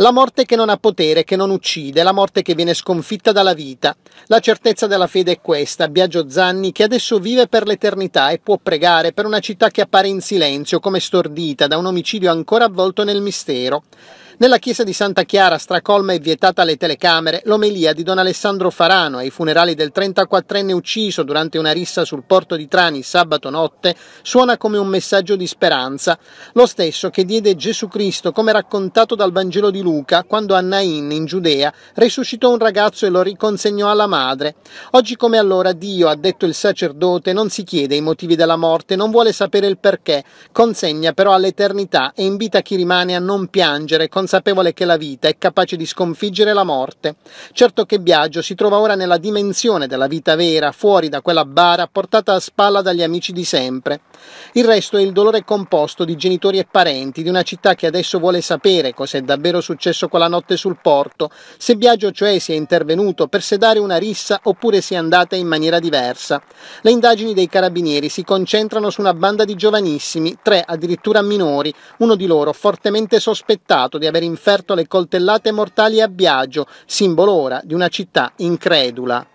La morte che non ha potere, che non uccide, la morte che viene sconfitta dalla vita. La certezza della fede è questa, Biagio Zanni, che adesso vive per l'eternità e può pregare per una città che appare in silenzio, come stordita da un omicidio ancora avvolto nel mistero. Nella chiesa di Santa Chiara, Stracolma, è vietata alle telecamere l'omelia di don Alessandro Farano ai funerali del 34enne ucciso durante una rissa sul porto di Trani sabato notte, suona come un messaggio di speranza, lo stesso che diede Gesù Cristo come raccontato dal Vangelo di Luca quando Annain in Giudea, resuscitò un ragazzo e lo riconsegnò alla madre. Oggi come allora Dio, ha detto il sacerdote, non si chiede i motivi della morte, non vuole sapere il perché, consegna però all'eternità e invita chi rimane a non piangere, consapevole che la vita è capace di sconfiggere la morte. Certo che Biagio si trova ora nella dimensione della vita vera, fuori da quella bara portata a spalla dagli amici di sempre. Il resto è il dolore composto di genitori e parenti, di una città che adesso vuole sapere cos'è davvero successo quella notte sul porto, se Biagio cioè si è intervenuto per sedare una rissa oppure si è andata in maniera diversa. Le indagini dei carabinieri si concentrano su una banda di giovanissimi, tre addirittura minori, uno di loro fortemente sospettato di aver aver inferto le coltellate mortali a Biagio, simbolo ora di una città incredula.